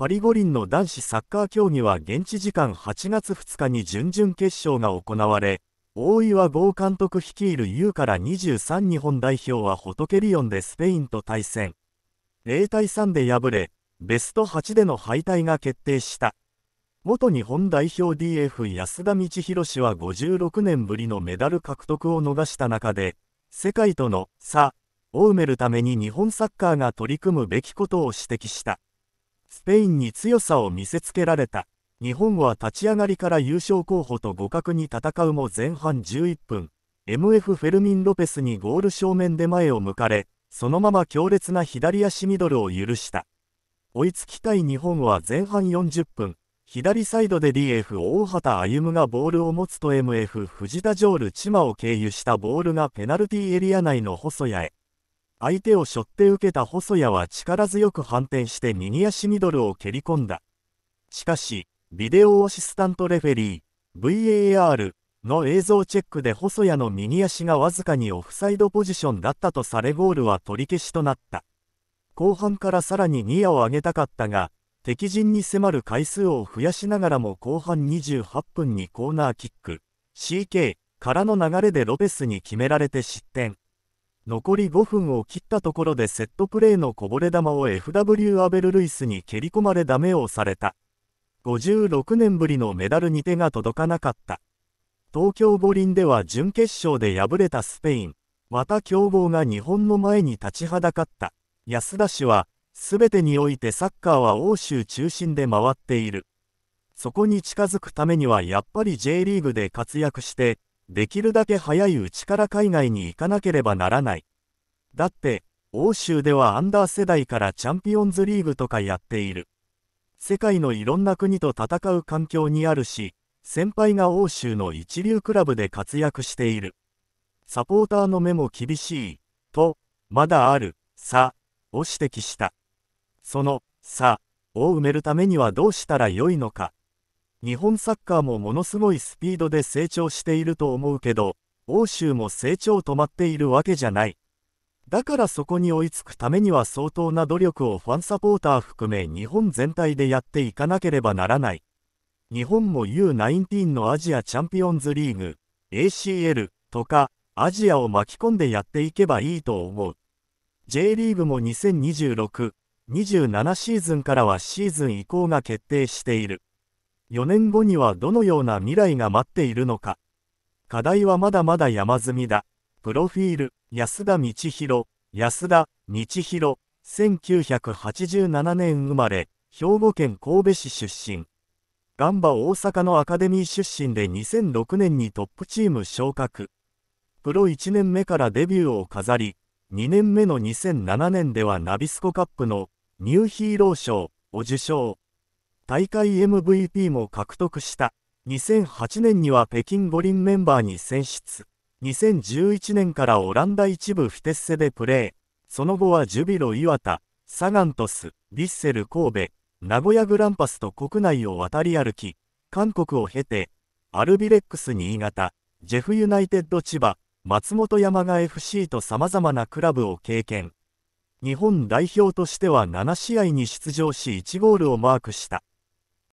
パリ五輪の男子サッカー競技は現地時間8月2日に準々決勝が行われ、大岩剛監督率いる U から23日本代表は仏リオンでスペインと対戦。0対3で敗れ、ベスト8での敗退が決定した。元日本代表 DF 安田道博氏は56年ぶりのメダル獲得を逃した中で、世界との差を埋めるために日本サッカーが取り組むべきことを指摘した。スペインに強さを見せつけられた。日本は立ち上がりから優勝候補と互角に戦うも前半11分、MF フェルミン・ロペスにゴール正面で前を向かれ、そのまま強烈な左足ミドルを許した。追いつきたい日本は前半40分、左サイドで DF 大畑歩がボールを持つと MF 藤田ジョール千葉を経由したボールがペナルティエリア内の細谷へ。相手を背負って受けた細谷は力強く反転して右足ミドルを蹴り込んだ。しかし、ビデオアシスタントレフェリー、VAR の映像チェックで細谷の右足がわずかにオフサイドポジションだったとされゴールは取り消しとなった。後半からさらにニアを上げたかったが、敵陣に迫る回数を増やしながらも後半28分にコーナーキック、CK からの流れでロペスに決められて失点。残り5分を切ったところでセットプレーのこぼれ球を FW アベル・ルイスに蹴り込まれダメをされた。56年ぶりのメダルに手が届かなかった。東京五輪では準決勝で敗れたスペイン。また強豪が日本の前に立ちはだかった。安田氏は、すべてにおいてサッカーは欧州中心で回っている。そこに近づくためにはやっぱり J リーグで活躍して、できるだけ早いうちから海外に行かなければならない。だって、欧州ではアンダー世代からチャンピオンズリーグとかやっている。世界のいろんな国と戦う環境にあるし、先輩が欧州の一流クラブで活躍している。サポーターの目も厳しい、と、まだある、さ、を指摘した。その、さ、を埋めるためにはどうしたらよいのか。日本サッカーもものすごいスピードで成長していると思うけど、欧州も成長止まっているわけじゃない。だからそこに追いつくためには相当な努力をファンサポーター含め日本全体でやっていかなければならない。日本も U19 のアジアチャンピオンズリーグ、ACL とか、アジアを巻き込んでやっていけばいいと思う。J リーグも2026、27シーズンからはシーズン移行が決定している。4年後にはどのような未来が待っているのか。課題はまだまだ山積みだ。プロフィール、安田道弘、安田道弘、1987年生まれ、兵庫県神戸市出身。ガンバ大阪のアカデミー出身で2006年にトップチーム昇格。プロ1年目からデビューを飾り、2年目の2007年ではナビスコカップのニューヒーロー賞を受賞。大会 MVP も獲得した2008年には北京五輪メンバーに選出2011年からオランダ一部フテッセでプレーその後はジュビロ磐田サガントスヴィッセル神戸名古屋グランパスと国内を渡り歩き韓国を経てアルビレックス新潟ジェフユナイテッド千葉松本山が FC とさまざまなクラブを経験日本代表としては7試合に出場し1ゴールをマークした